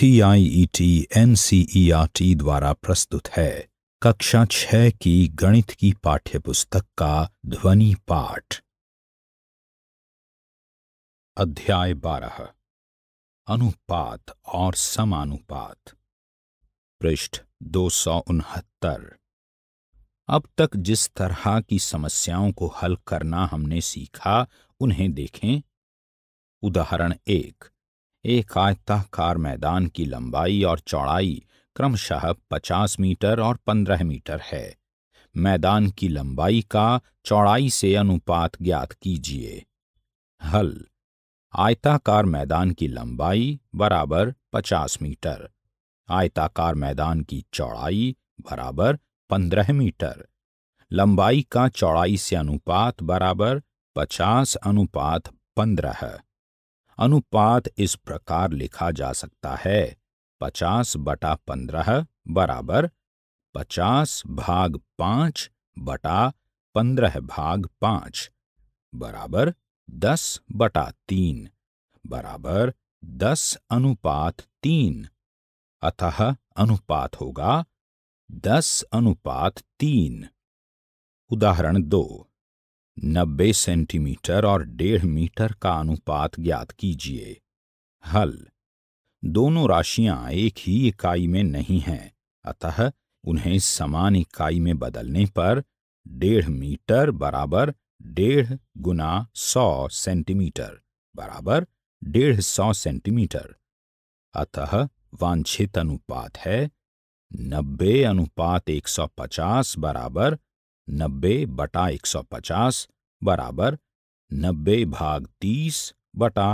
C I E T N C E R T द्वारा प्रस्तुत है कक्षा छह की गणित की पाठ्यपुस्तक का ध्वनि पाठ अध्याय बारह अनुपात और समानुपात पृष्ठ दो सौ उनहत्तर अब तक जिस तरह की समस्याओं को हल करना हमने सीखा उन्हें देखें उदाहरण एक एक आयताकार मैदान की लंबाई और चौड़ाई क्रमशः 50 मीटर और 15 मीटर है मैदान की लंबाई का चौड़ाई से अनुपात ज्ञात कीजिए हल आयताकार मैदान की लंबाई बराबर 50 मीटर आयताकार मैदान की चौड़ाई बराबर 15 मीटर लंबाई का चौड़ाई से अनुपात बराबर 50 अनुपात 15 अनुपात इस प्रकार लिखा जा सकता है पचास बटा पंद्रह बराबर पचास भाग पांच बटा पंद्रह भाग पांच बराबर दस बटा तीन बराबर दस अनुपात तीन अतः अनुपात होगा दस अनुपात तीन उदाहरण दो 90 सेंटीमीटर और डेढ़ मीटर का अनुपात ज्ञात कीजिए हल दोनों राशियां एक ही इकाई में नहीं हैं अतः उन्हें समान इकाई में बदलने पर डेढ़ मीटर बराबर डेढ़ गुना सौ सेंटीमीटर बराबर डेढ़ सौ सेंटीमीटर अतः वांछित अनुपात है नब्बे अनुपात एक सौ पचास बराबर नब्बे बटा एक सौ पचास बराबर नब्बे भाग तीस बटा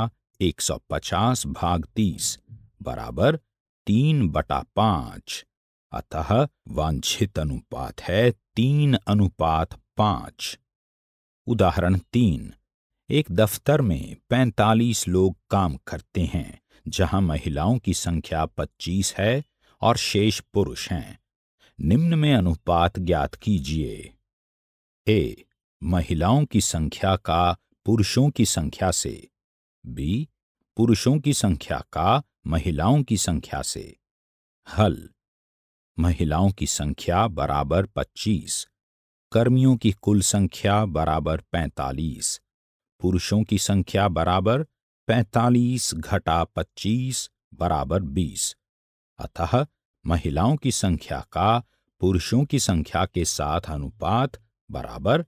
एक सौ पचास भाग तीस बराबर तीन बटा पांच अतः वांछित अनुपात है तीन अनुपात पांच उदाहरण तीन एक दफ्तर में पैंतालीस लोग काम करते हैं जहां महिलाओं की संख्या पच्चीस है और शेष पुरुष हैं निम्न में अनुपात ज्ञात कीजिए ए महिलाओं की संख्या का पुरुषों की संख्या से बी पुरुषों की संख्या का महिलाओं की संख्या से हल महिलाओं की संख्या बराबर 25 कर्मियों की कुल संख्या बराबर 45 पुरुषों की संख्या बराबर 45 घटा 25 बराबर 20 अतः महिलाओं की संख्या का पुरुषों की संख्या के साथ अनुपात बराबर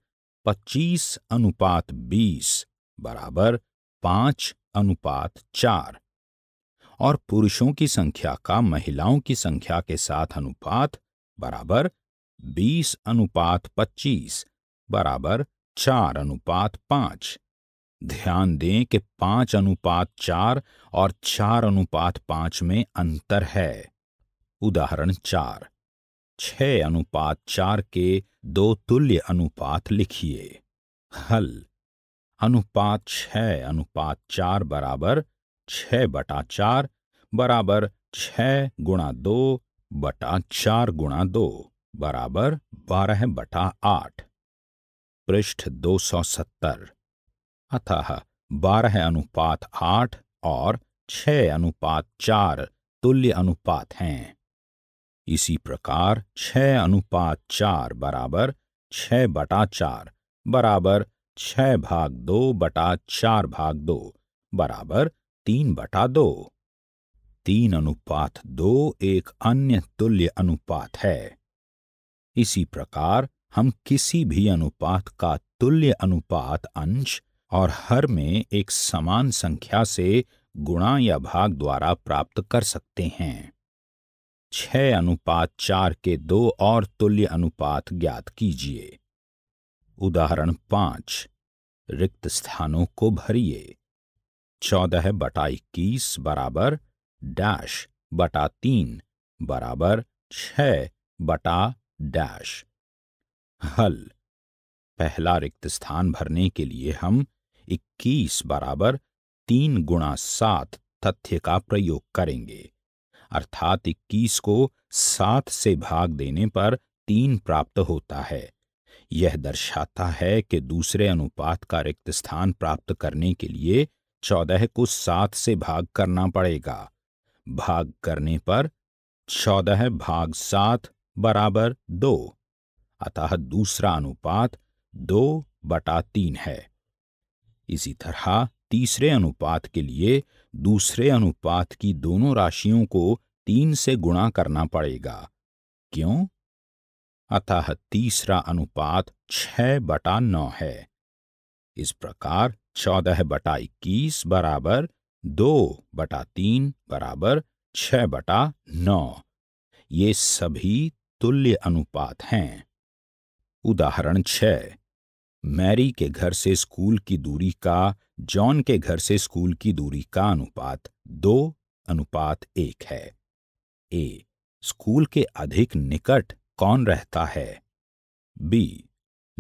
पच्चीस अनुपात बीस बराबर पांच अनुपात चार और पुरुषों की संख्या का महिलाओं की संख्या के साथ अनुपात बराबर बीस अनुपात पच्चीस बराबर चार अनुपात पांच ध्यान दें कि पांच अनुपात चार और चार अनुपात पांच में अंतर है उदाहरण चार छह अनुपात चार के दो तुल्य अनुपात लिखिए हल अनुपात छ अनुपात चार बराबर छ बटा चार बराबर छ गुणा दो बटा चार गुणा दो बराबर बारह बटा आठ पृष्ठ दो सौ सत्तर अतः बारह अनुपात आठ और छह अनुपात चार तुल्य अनुपात हैं इसी प्रकार छह अनुपात चार बराबर छह बटा चार बराबर छह भाग दो बटा चार भाग दो बराबर तीन बटा दो तीन अनुपात दो एक अन्य तुल्य अनुपात है इसी प्रकार हम किसी भी अनुपात का तुल्य अनुपात अंश और हर में एक समान संख्या से गुणा या भाग द्वारा प्राप्त कर सकते हैं छह अनुपात चार के दो और तुल्य अनुपात ज्ञात कीजिए उदाहरण पांच रिक्त स्थानों को भरिए चौदह बटा इक्कीस बराबर डैश बटा तीन बराबर छ बटा डैश हल पहला रिक्त स्थान भरने के लिए हम इक्कीस बराबर तीन गुणा सात तथ्य का प्रयोग करेंगे अर्थात इक्कीस को सात से भाग देने पर तीन प्राप्त होता है यह दर्शाता है कि दूसरे अनुपात का रिक्त स्थान प्राप्त करने के लिए चौदह को सात से भाग करना पड़ेगा भाग करने पर चौदह भाग सात बराबर दो अतः दूसरा अनुपात दो बटा तीन है इसी तरह तीसरे अनुपात के लिए दूसरे अनुपात की दोनों राशियों को तीन से गुणा करना पड़ेगा क्यों अतः तीसरा अनुपात छह बटा नौ है इस प्रकार चौदह बटा इक्कीस बराबर दो बटा तीन बराबर छह बटा नौ ये सभी तुल्य अनुपात हैं उदाहरण छह मैरी के घर से स्कूल की दूरी का जॉन के घर से स्कूल की दूरी का अनुपात दो अनुपात एक है ए स्कूल के अधिक निकट कौन रहता है बी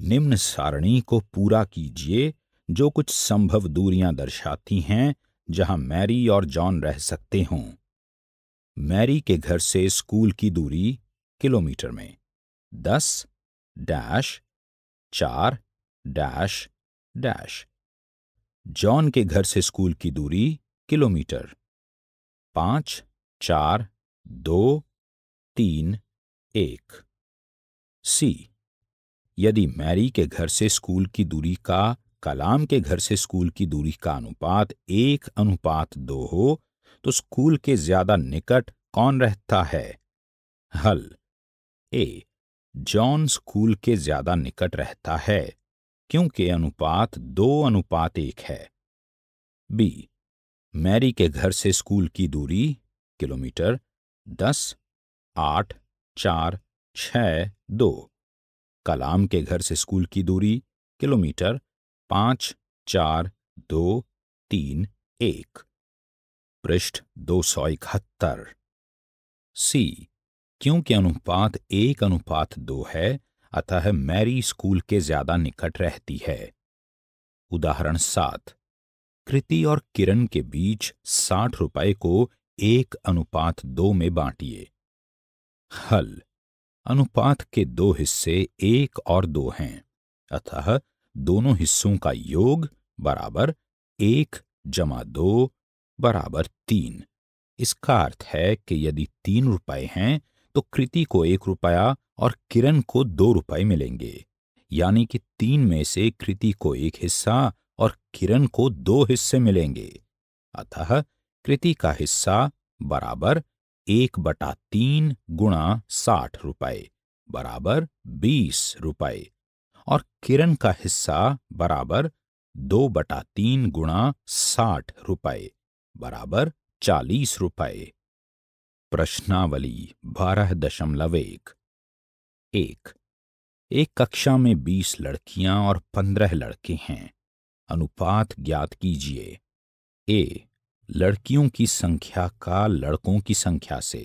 निम्न सारणी को पूरा कीजिए जो कुछ संभव दूरियां दर्शाती हैं जहां मैरी और जॉन रह सकते हों मैरी के घर से स्कूल की दूरी किलोमीटर में दस डैश चार डैश डैश जॉन के घर से स्कूल की दूरी किलोमीटर पांच चार दो तीन एक सी यदि मैरी के घर से स्कूल की दूरी का कलाम के घर से स्कूल की दूरी का अनुपात एक अनुपात दो हो तो स्कूल के ज्यादा निकट कौन रहता है हल ए जॉन स्कूल के ज्यादा निकट रहता है क्योंकि अनुपात दो अनुपात एक है बी मैरी के घर से स्कूल की दूरी किलोमीटर दस आठ चार छ दो कलाम के घर से स्कूल की दूरी किलोमीटर पांच चार दो तीन एक पृष्ठ दो सौ इकहत्तर सी क्योंकि अनुपात एक अनुपात दो है अतः मैरी स्कूल के ज्यादा निकट रहती है उदाहरण सात कृति और किरण के बीच साठ रुपए को एक अनुपात दो में बांटिए हल अनुपात के दो हिस्से एक और दो हैं अतः दोनों हिस्सों का योग बराबर एक जमा दो बराबर तीन इसका अर्थ है कि यदि तीन रुपए हैं तो कृति को एक रुपया और किरण को दो रुपए मिलेंगे यानी कि तीन में से कृति को एक हिस्सा और किरण को दो हिस्से मिलेंगे अतः कृति का हिस्सा बराबर एक बटा तीन गुणा साठ रुपये बराबर बीस रुपये और किरण का हिस्सा बराबर दो बटा तीन गुणा साठ रुपये बराबर चालीस रुपये प्रश्नावली बारह दशमलव एक एक एक कक्षा में बीस लड़कियां और पंद्रह लड़के हैं अनुपात ज्ञात कीजिए ए लड़कियों की संख्या का लड़कों की संख्या से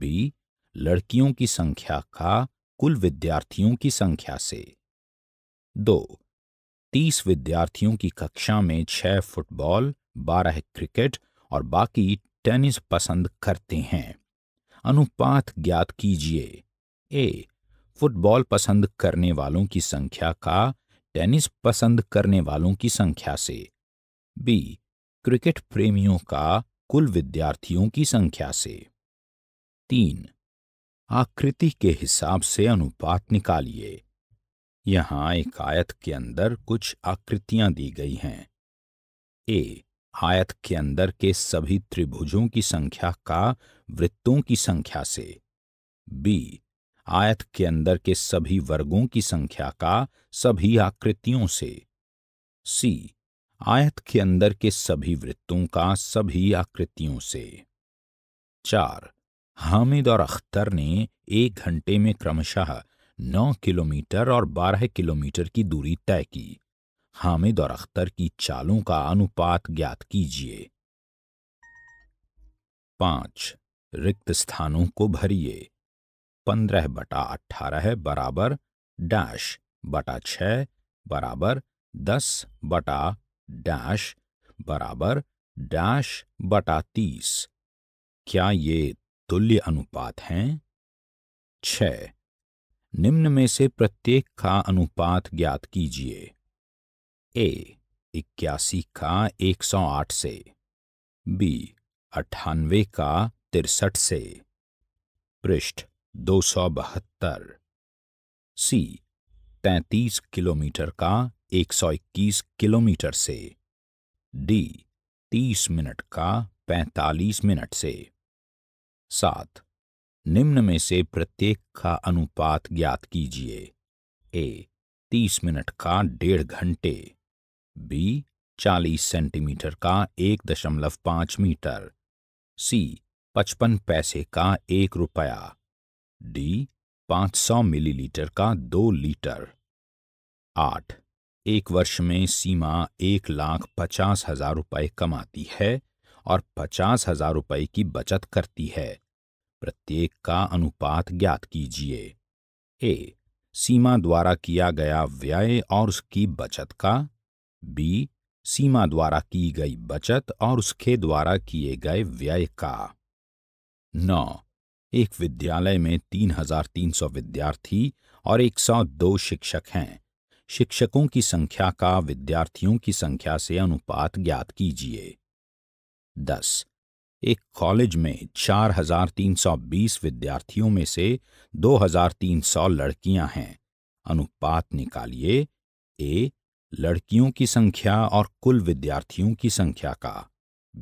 बी लड़कियों की संख्या का कुल विद्यार्थियों की संख्या से दो तीस विद्यार्थियों की कक्षा में छह फुटबॉल बारह क्रिकेट और बाकी टेनिस पसंद करते हैं अनुपात ज्ञात कीजिए ए फुटबॉल पसंद करने वालों की संख्या का टेनिस पसंद करने वालों की संख्या से बी क्रिकेट प्रेमियों का कुल विद्यार्थियों की संख्या से तीन आकृति के हिसाब से अनुपात निकालिए यहां एक आयत के अंदर कुछ आकृतियां दी गई हैं ए आयत के अंदर के सभी त्रिभुजों की संख्या का वृत्तों की संख्या से बी आयत के अंदर के सभी वर्गों की संख्या का सभी आकृतियों से सी आयत के अंदर के सभी वृत्तों का सभी आकृतियों से चार हामिद और अख्तर ने एक घंटे में क्रमशः नौ किलोमीटर और बारह किलोमीटर की दूरी तय की हामिद और अख्तर की चालों का अनुपात ज्ञात कीजिए पांच रिक्त स्थानों को भरिए पंद्रह बटा अठारह बराबर डैश बटा छ बराबर दस बटा डैश बराबर डैश बटा तीस क्या ये तुल्य अनुपात हैं छ निम्न में से प्रत्येक का अनुपात ज्ञात कीजिए ए इक्यासी का 108 से बी अट्ठानवे का तिरसठ से पृष्ठ दो सौ बहत्तर सी तैतीस किलोमीटर का 121 किलोमीटर से डी तीस मिनट का 45 मिनट से सात निम्न में से प्रत्येक का अनुपात ज्ञात कीजिए ए तीस मिनट का डेढ़ घंटे बी 40 सेंटीमीटर का एक दशमलव पांच मीटर सी पचपन पैसे का एक रुपया डी 500 मिलीलीटर का दो लीटर आठ एक वर्ष में सीमा एक लाख पचास हजार रुपये कमाती है और पचास हजार रुपये की बचत करती है प्रत्येक का अनुपात ज्ञात कीजिए ए सीमा द्वारा किया गया व्यय और उसकी बचत का बी सीमा द्वारा की गई बचत और उसके द्वारा किए गए व्यय का नौ एक विद्यालय में तीन तीन हजार सौ विद्यार्थी और एक सौ दो शिक्षक हैं शिक्षकों की संख्या का विद्यार्थियों की संख्या से अनुपात ज्ञात कीजिए दस एक कॉलेज में चार हजार तीन सौ बीस विद्यार्थियों में से दो हजार तीन सौ लड़कियां हैं अनुपात निकालिए ए लड़कियों की संख्या और कुल विद्यार्थियों की संख्या का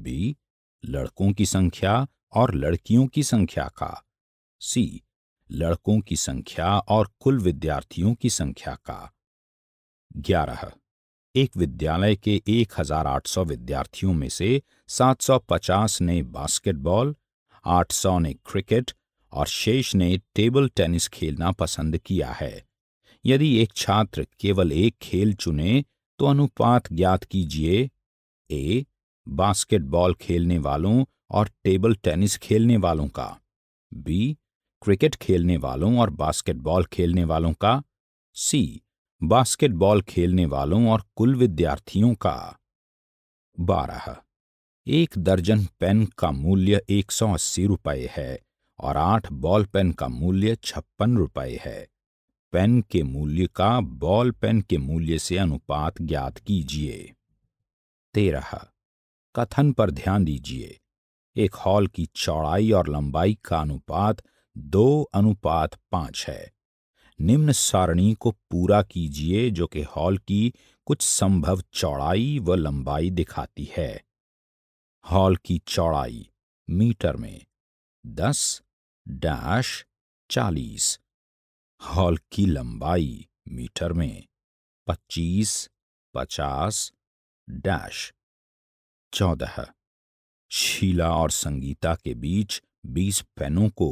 बी लड़कों की संख्या और लड़कियों की संख्या का सी लड़कों की संख्या और कुल विद्यार्थियों की संख्या का ग्यारह एक विद्यालय के 1800 विद्यार्थियों में से 750 ने बास्केटबॉल 800 ने क्रिकेट और शेष ने टेबल टेनिस खेलना पसंद किया है यदि एक छात्र केवल एक खेल चुने तो अनुपात ज्ञात कीजिए ए बास्केटबॉल खेलने वालों और टेबल टेनिस खेलने वालों का बी क्रिकेट खेलने वालों और बास्केटबॉल खेलने वालों का सी बास्केटबॉल खेलने वालों और कुल विद्यार्थियों का बारह एक दर्जन पेन का मूल्य एक सौ अस्सी रुपये है और आठ बॉल पेन का मूल्य छप्पन रुपये है पेन के मूल्य का बॉल पेन के मूल्य से अनुपात ज्ञात कीजिए तेरह कथन पर ध्यान दीजिए एक हॉल की चौड़ाई और लंबाई का अनुपात दो अनुपात पांच है निम्न सारणी को पूरा कीजिए जो कि हॉल की कुछ संभव चौड़ाई व लंबाई दिखाती है हॉल की चौड़ाई मीटर में दस डैश चालीस हॉल की लंबाई मीटर में पच्चीस पचास डैश चौदह शीला और संगीता के बीच बीस पेनों को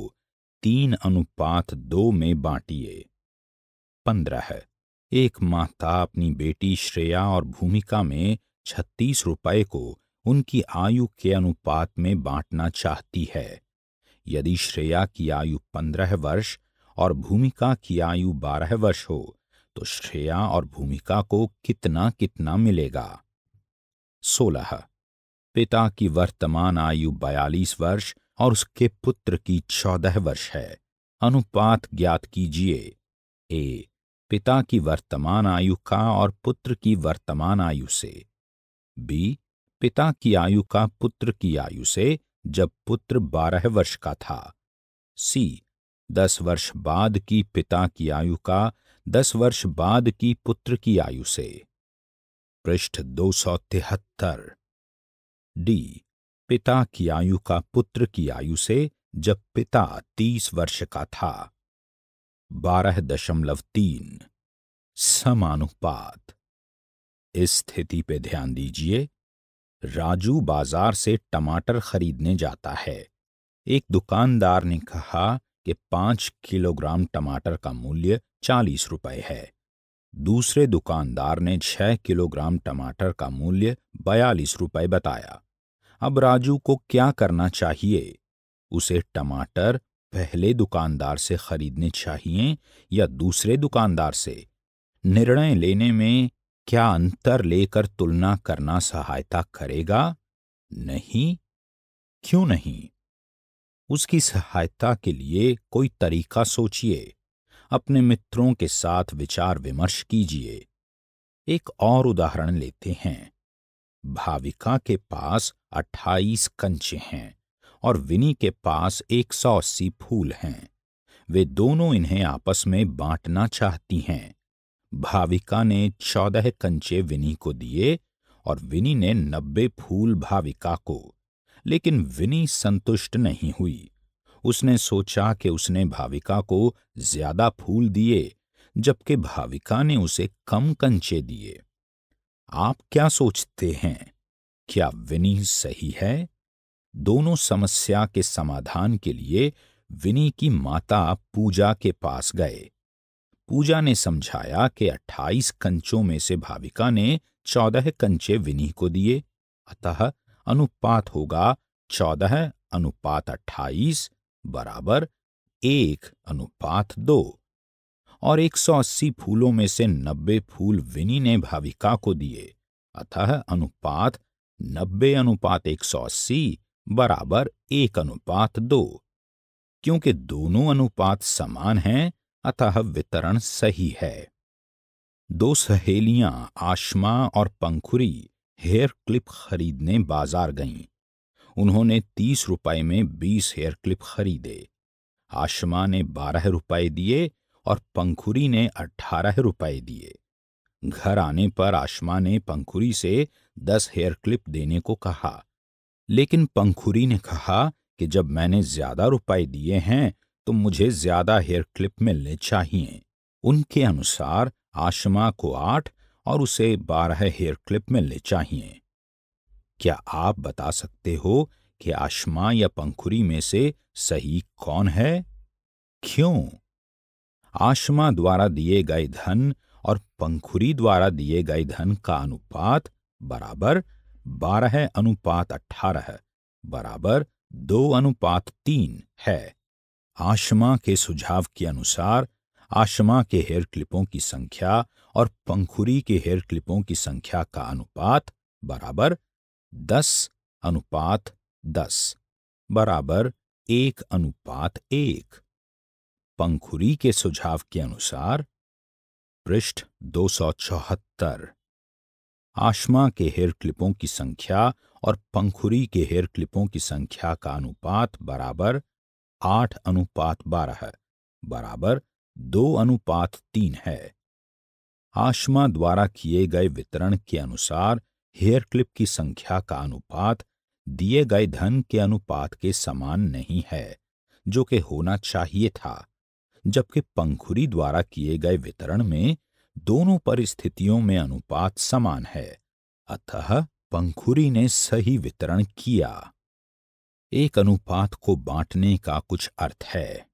तीन अनुपात दो में बांटिए पंद्रह एक माता अपनी बेटी श्रेया और भूमिका में छत्तीस रुपए को उनकी आयु के अनुपात में बांटना चाहती है यदि श्रेया की आयु पंद्रह वर्ष और भूमिका की आयु बारह वर्ष हो तो श्रेया और भूमिका को कितना कितना मिलेगा सोलह पिता की वर्तमान आयु बयालीस वर्ष और उसके पुत्र की चौदह वर्ष है अनुपात ज्ञात कीजिए ए पिता की वर्तमान आयु का और पुत्र की वर्तमान आयु से बी पिता की आयु का पुत्र की आयु से जब पुत्र बारह वर्ष का था सी दस वर्ष बाद की पिता की आयु का दस वर्ष बाद की पुत्र की आयु से पृष्ठ दो सौ तिहत्तर डी पिता की आयु का पुत्र की आयु से जब पिता तीस वर्ष का था बारह दशमलव तीन समानुपात इस स्थिति पे ध्यान दीजिए राजू बाजार से टमाटर खरीदने जाता है एक दुकानदार ने कहा कि पांच किलोग्राम टमाटर का मूल्य चालीस रुपए है दूसरे दुकानदार ने छह किलोग्राम टमाटर का मूल्य बयालीस रुपए बताया अब राजू को क्या करना चाहिए उसे टमाटर पहले दुकानदार से खरीदने चाहिए या दूसरे दुकानदार से निर्णय लेने में क्या अंतर लेकर तुलना करना सहायता करेगा नहीं क्यों नहीं उसकी सहायता के लिए कोई तरीका सोचिए अपने मित्रों के साथ विचार विमर्श कीजिए एक और उदाहरण लेते हैं भाविका के पास 28 कंचे हैं और विनी के पास 180 फूल हैं वे दोनों इन्हें आपस में बांटना चाहती हैं भाविका ने चौदह कंचे विनी को दिए और विनी ने नब्बे फूल भाविका को लेकिन विनी संतुष्ट नहीं हुई उसने सोचा कि उसने भाविका को ज्यादा फूल दिए जबकि भाविका ने उसे कम कंचे दिए आप क्या सोचते हैं क्या विनी सही है दोनों समस्या के समाधान के लिए विनी की माता पूजा के पास गए पूजा ने समझाया कि अट्ठाईस कंचों में से भाविका ने चौदह कंचे विनी को दिए अतः अनुपात होगा चौदह अनुपात अट्ठाईस बराबर एक अनुपात दो और एक सौ अस्सी फूलों में से नब्बे फूल विनी ने भाविका को दिए अतः अनुपात नब्बे अनुपात एक सौ अस्सी बराबर एक अनुपात दो क्योंकि दोनों अनुपात समान हैं अतः वितरण सही है दो सहेलियां आशमा और पंखुरी हेयर क्लिप खरीदने बाजार गईं उन्होंने तीस रुपए में बीस हेयर क्लिप खरीदे आशमा ने बारह रुपए दिए और पंखुरी ने अट्ठारह रुपए दिए घर आने पर आशमा ने पंखुरी से दस हेयर क्लिप देने को कहा लेकिन पंखुरी ने कहा कि जब मैंने ज्यादा रुपए दिए हैं तो मुझे ज्यादा हेयर क्लिप मिलने चाहिए उनके अनुसार आशमा को आठ और उसे बारह हेयर क्लिप मिलने चाहिए क्या आप बता सकते हो कि आशमा या पंखुरी में से सही कौन है क्यों आशमा द्वारा दिए गए धन और पंखुरी द्वारा दिए गए धन का अनुपात बराबर बारह अनुपात अठारह बराबर दो अनुपात तीन है आशमा के सुझाव के अनुसार आशमा के हेयर क्लिपों की संख्या और पंखुरी के हेयर क्लिपों की संख्या का अनुपात बराबर दस अनुपात दस बराबर एक अनुपात एक पंखुरी के सुझाव के अनुसार पृष्ठ दो सौ चौहत्तर आशमा के हेयर क्लिपों की संख्या और पंखुरी के हेयर क्लिपों की संख्या का अनुपात बराबर आठ अनुपात बारह बराबर दो अनुपात तीन है आशमा द्वारा किए गए वितरण के अनुसार हेयर क्लिप की संख्या का अनुपात दिए गए धन के अनुपात के समान नहीं है जो कि होना चाहिए था जबकि पंखुरी द्वारा किए गए वितरण में दोनों परिस्थितियों में अनुपात समान है अतः पंखुरी ने सही वितरण किया एक अनुपात को बांटने का कुछ अर्थ है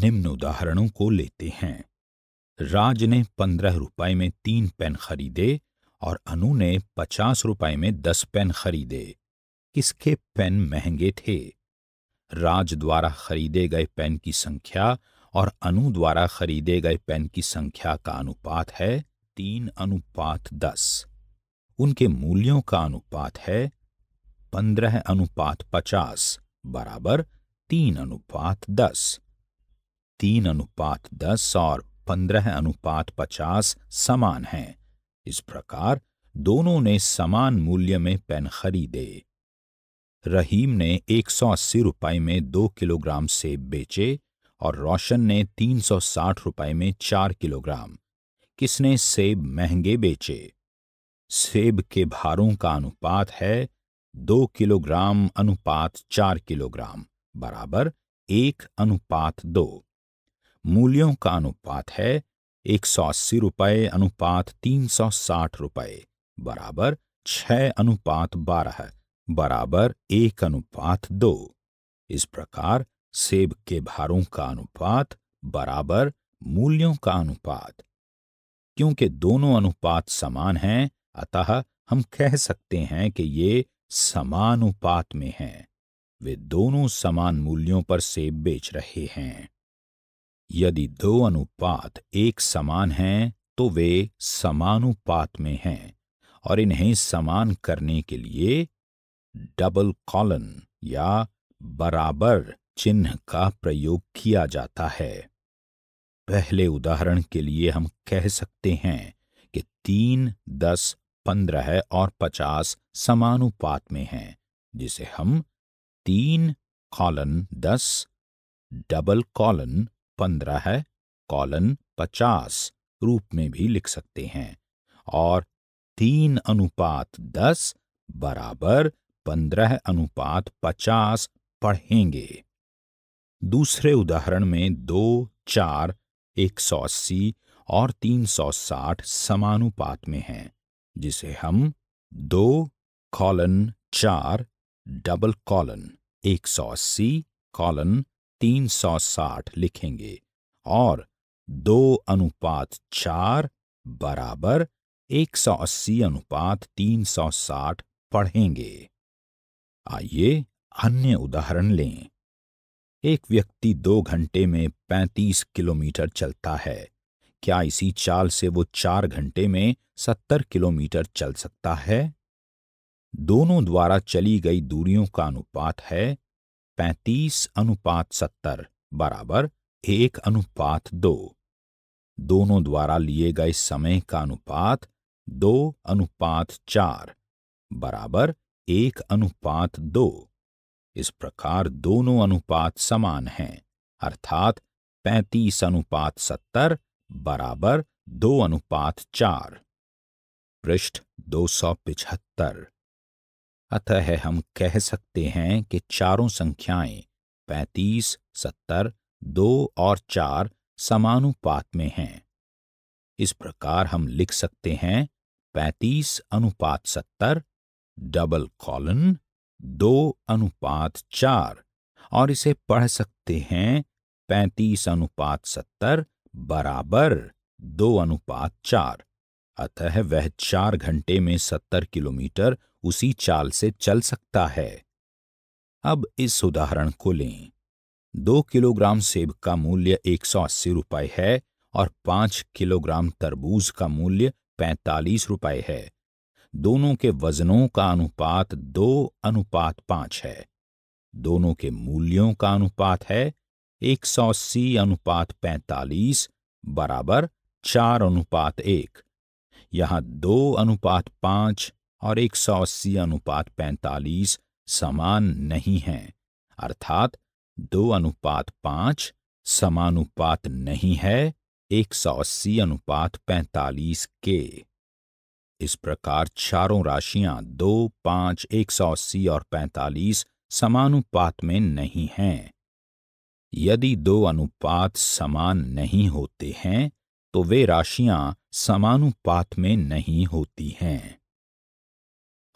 निम्न उदाहरणों को लेते हैं राज ने पंद्रह रुपए में तीन पेन खरीदे और अनु ने पचास रुपए में दस पेन खरीदे किसके पेन महंगे थे राज द्वारा खरीदे गए पेन की संख्या और अनु द्वारा खरीदे गए पेन की संख्या का अनुपात है तीन अनुपात दस उनके मूल्यों का अनुपात है पंद्रह अनुपात पचास बराबर तीन अनुपात दस तीन अनुपात दस और पंद्रह अनुपात पचास समान हैं इस प्रकार दोनों ने समान मूल्य में पेन खरीदे रहीम ने एक सौ अस्सी रुपये में दो किलोग्राम सेब बेचे और रोशन ने तीन सौ साठ रुपये में चार किलोग्राम किसने सेब महंगे बेचे सेब के भारों का अनुपात है दो किलोग्राम अनुपात चार किलोग्राम बराबर एक अनुपात दो मूल्यों का अनुपात है एक सौ अस्सी रुपये अनुपात तीन सौ साठ रुपये बराबर छ अनुपात बारह बराबर एक अनुपात दो इस प्रकार सेब के भारों का अनुपात बराबर मूल्यों का अनुपात क्योंकि दोनों अनुपात समान हैं अतः हम कह सकते हैं कि ये समानुपात में हैं वे दोनों समान मूल्यों पर सेब बेच रहे हैं यदि दो अनुपात एक समान हैं तो वे समानुपात में हैं और इन्हें समान करने के लिए डबल कॉलन या बराबर चिन्ह का प्रयोग किया जाता है पहले उदाहरण के लिए हम कह सकते हैं कि तीन दस पंद्रह और पचास समानुपात में हैं जिसे हम तीन कॉलन दस डबल कॉलन पंद्रह कॉलन पचास रूप में भी लिख सकते हैं और तीन अनुपात दस बराबर पंद्रह अनुपात पचास पढ़ेंगे दूसरे उदाहरण में दो चार एक सौ अस्सी और तीन सौ साठ समानुपात में हैं, जिसे हम दो कॉलन चार डबल कॉलन एक सौ अस्सी कॉलन 360 लिखेंगे और दो अनुपात चार बराबर 180 अनुपात 360 पढ़ेंगे आइए अन्य उदाहरण लें एक व्यक्ति दो घंटे में 35 किलोमीटर चलता है क्या इसी चाल से वो चार घंटे में 70 किलोमीटर चल सकता है दोनों द्वारा चली गई दूरियों का अनुपात है पैंतीस अनुपात सत्तर बराबर एक अनुपात दो दोनों द्वारा लिए गए समय का अनुपात दो अनुपात चार बराबर एक अनुपात दो इस प्रकार दोनों अनुपात समान हैं अर्थात पैंतीस अनुपात सत्तर बराबर दो अनुपात चार पृष्ठ दो सौ पिछहत्तर अतः हम कह सकते हैं कि चारों संख्याएं पैंतीस सत्तर दो और चार समानुपात में हैं इस प्रकार हम लिख सकते हैं पैंतीस अनुपात सत्तर डबल कॉलन दो अनुपात चार और इसे पढ़ सकते हैं पैंतीस अनुपात सत्तर बराबर दो अनुपात चार अतः वह चार घंटे में सत्तर किलोमीटर उसी चाल से चल सकता है अब इस उदाहरण को लें दो किलोग्राम सेब का मूल्य एक सौ अस्सी रुपए है और पांच किलोग्राम तरबूज का मूल्य पैंतालीस रुपए है दोनों के वजनों का अनुपात दो अनुपात पांच है दोनों के मूल्यों का अनुपात है एक सौ अस्सी अनुपात पैंतालीस बराबर चार अनुपात एक यहां दो अनुपात पांच और 180 अनुपात 45 समान नहीं हैं अर्थात दो अनुपात पांच समानुपात नहीं है 180 अनुपात 45 के इस प्रकार चारों राशियां दो पांच एक सौ अस्सी और 45 समानुपात में नहीं हैं यदि दो अनुपात समान नहीं होते हैं तो वे राशियां समानुपात में नहीं होती हैं